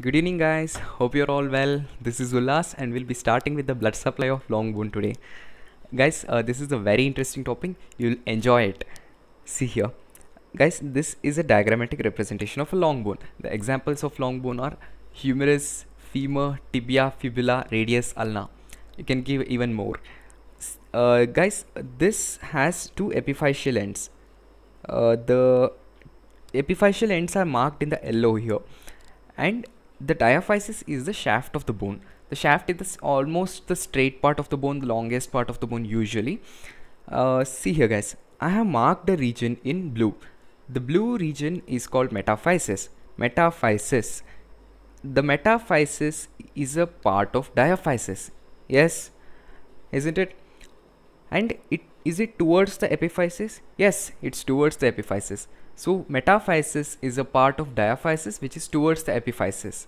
Good evening guys, hope you're all well. This is Ulas, and we'll be starting with the blood supply of long bone today. Guys, uh, this is a very interesting topic, you'll enjoy it. See here. Guys, this is a diagrammatic representation of a long bone. The examples of long bone are humerus, femur, tibia, fibula, radius, ulna. You can give even more. Uh, guys, this has two epiphyseal ends. Uh, the epiphyseal ends are marked in the yellow here. And the diaphysis is the shaft of the bone. The shaft is the, almost the straight part of the bone, the longest part of the bone usually. Uh, see here guys, I have marked the region in blue. The blue region is called metaphysis. Metaphysis. The metaphysis is a part of diaphysis. Yes, isn't it? And it is it towards the epiphysis? Yes, it's towards the epiphysis. So metaphysis is a part of diaphysis which is towards the epiphysis.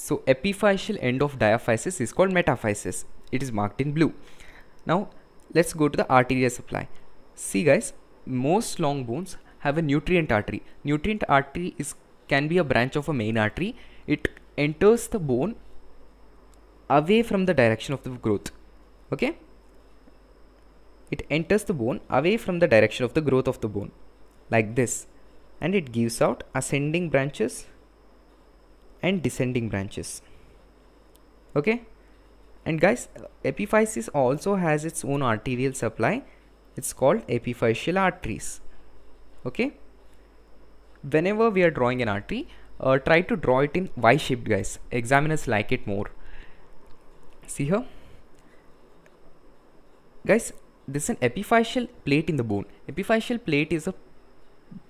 So epiphyseal end of diaphysis is called metaphysis. It is marked in blue. Now let's go to the arterial supply. See guys, most long bones have a nutrient artery. Nutrient artery is can be a branch of a main artery. It enters the bone away from the direction of the growth. Okay? It enters the bone away from the direction of the growth of the bone like this and it gives out ascending branches and descending branches okay and guys epiphysis also has its own arterial supply it's called epiphyseal arteries okay whenever we are drawing an artery uh, try to draw it in y shaped guys examiners like it more see here guys this is an epiphyseal plate in the bone epiphyseal plate is a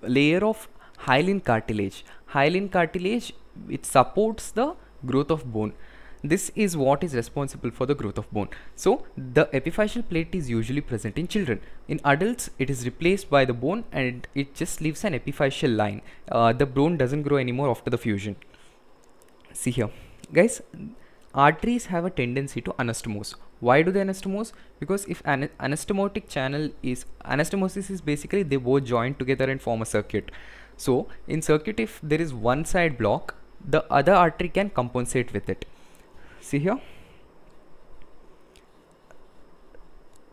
layer of hyaline cartilage. Hyaline cartilage, it supports the growth of bone. This is what is responsible for the growth of bone. So the epiphyseal plate is usually present in children. In adults, it is replaced by the bone and it just leaves an epiphyseal line. Uh, the bone doesn't grow anymore after the fusion. See here. Guys, arteries have a tendency to anastomose. Why do they anastomose? Because if an anastomotic channel is, anastomosis is basically they both join together and form a circuit. So in circuit, if there is one side block, the other artery can compensate with it. See here?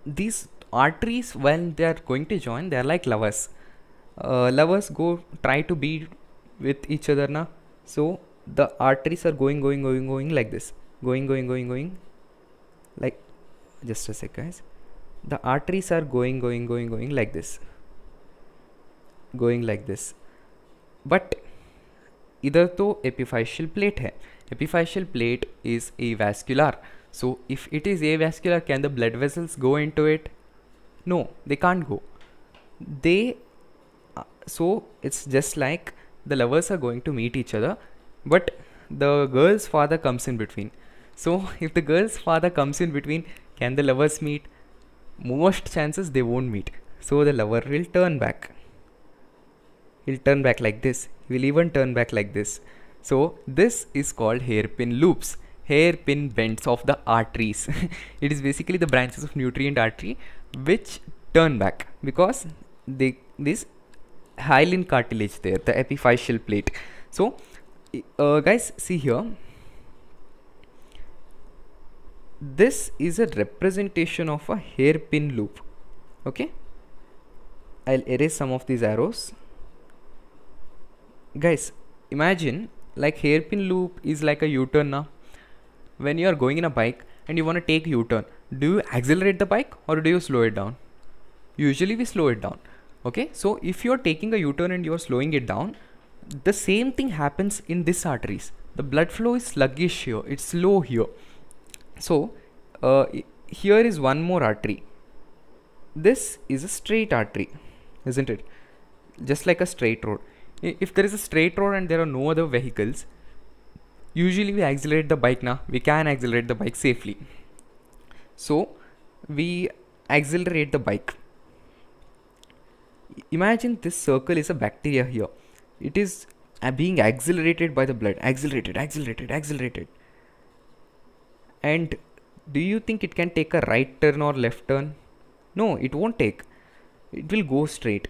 These arteries, when they are going to join, they are like lovers. Uh, lovers go try to be with each other now. So the arteries are going, going, going, going like this going going going going like just a sec guys the arteries are going going going going like this going like this but either to epiphyseal plate hai. epiphyseal plate is avascular so if it is avascular can the blood vessels go into it no they can't go they uh, so it's just like the lovers are going to meet each other but the girl's father comes in between so if the girl's father comes in between, can the lovers meet? Most chances they won't meet. So the lover will turn back. He'll turn back like this. He'll even turn back like this. So this is called hairpin loops hairpin bends of the arteries. it is basically the branches of nutrient artery which turn back because they this hyaline cartilage there, the epiphyseal plate. So, uh, guys, see here this is a representation of a hairpin loop okay I'll erase some of these arrows guys imagine like hairpin loop is like a u-turn now when you are going in a bike and you want to take u-turn do you accelerate the bike or do you slow it down usually we slow it down okay so if you are taking a u-turn and you are slowing it down the same thing happens in this arteries the blood flow is sluggish here it's slow here so uh, here is one more artery. This is a straight artery, isn't it? Just like a straight road. If there is a straight road and there are no other vehicles, usually we accelerate the bike now. We can accelerate the bike safely. So we accelerate the bike. Imagine this circle is a bacteria here. It is uh, being accelerated by the blood. Accelerated, accelerated, accelerated and do you think it can take a right turn or left turn no it won't take it will go straight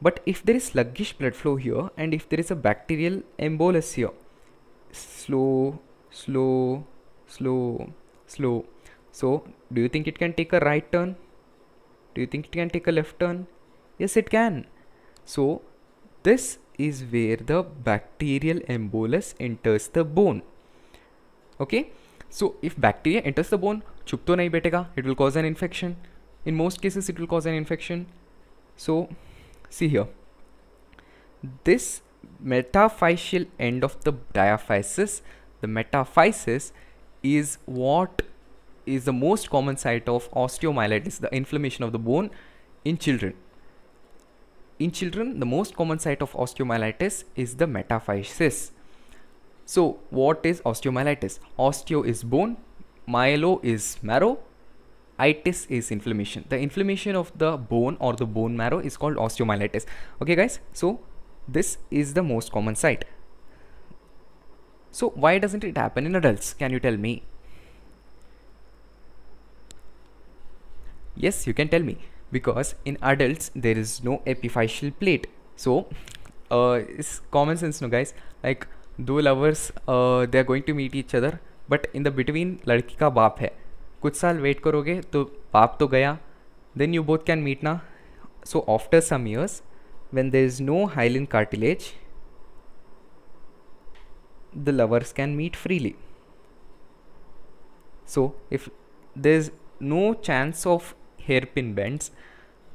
but if there is sluggish blood flow here and if there is a bacterial embolus here slow slow slow slow so do you think it can take a right turn do you think it can take a left turn yes it can so this is where the bacterial embolus enters the bone okay so if bacteria enters the bone, chup nahi betega, it will cause an infection. In most cases, it will cause an infection. So see here, this metaphyseal end of the diaphysis, the metaphysis is what is the most common site of osteomyelitis, the inflammation of the bone in children. In children, the most common site of osteomyelitis is the metaphysis. So what is osteomyelitis? Osteo is bone, myelo is marrow, itis is inflammation. The inflammation of the bone or the bone marrow is called osteomyelitis. Okay guys, so this is the most common site. So why doesn't it happen in adults? Can you tell me? Yes, you can tell me because in adults there is no epiphyseal plate. So uh, it's common sense no guys like दो lovers they are going to meet each other but in the between लड़की का बाप है कुछ साल wait करोगे तो बाप तो गया then you both can meet ना so after some years when there is no in cartilage the lovers can meet freely so if there is no chance of hair pin bends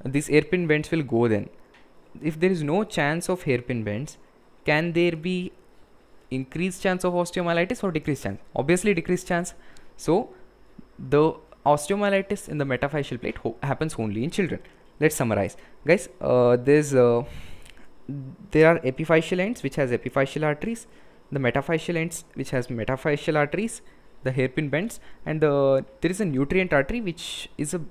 this hair pin bends will go then if there is no chance of hair pin bends can there be increased chance of osteomyelitis or decreased chance? Obviously decreased chance. So the osteomyelitis in the metaphyseal plate happens only in children. Let's summarize. Guys, uh, there's, uh, there are epiphyseal ends which has epiphyseal arteries, the metaphyseal ends which has metaphyseal arteries, the hairpin bends and the, there is a nutrient artery which is a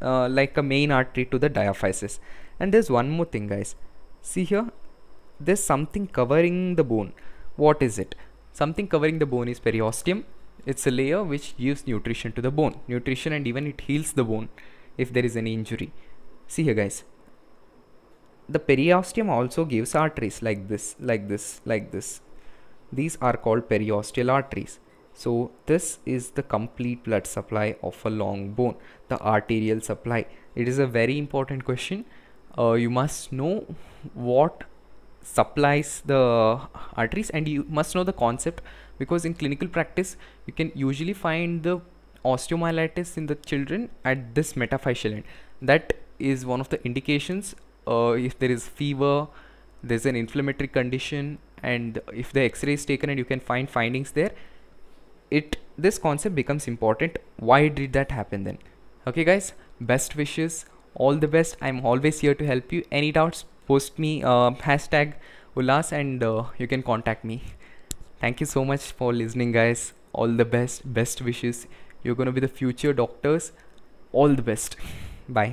uh, like a main artery to the diaphysis. And there's one more thing guys. See here, there's something covering the bone what is it? Something covering the bone is periosteum. It's a layer which gives nutrition to the bone. Nutrition and even it heals the bone if there is any injury. See here guys. The periosteum also gives arteries like this, like this, like this. These are called periosteal arteries. So this is the complete blood supply of a long bone, the arterial supply. It is a very important question. Uh, you must know what supplies the arteries and you must know the concept because in clinical practice you can usually find the osteomyelitis in the children at this metaphyseal end that is one of the indications uh, if there is fever there's an inflammatory condition and if the x-ray is taken and you can find findings there it this concept becomes important why did that happen then okay guys best wishes all the best i'm always here to help you any doubts post me uh, hashtag Ulas and uh, you can contact me. Thank you so much for listening, guys. All the best, best wishes. You're gonna be the future doctors. All the best. Bye.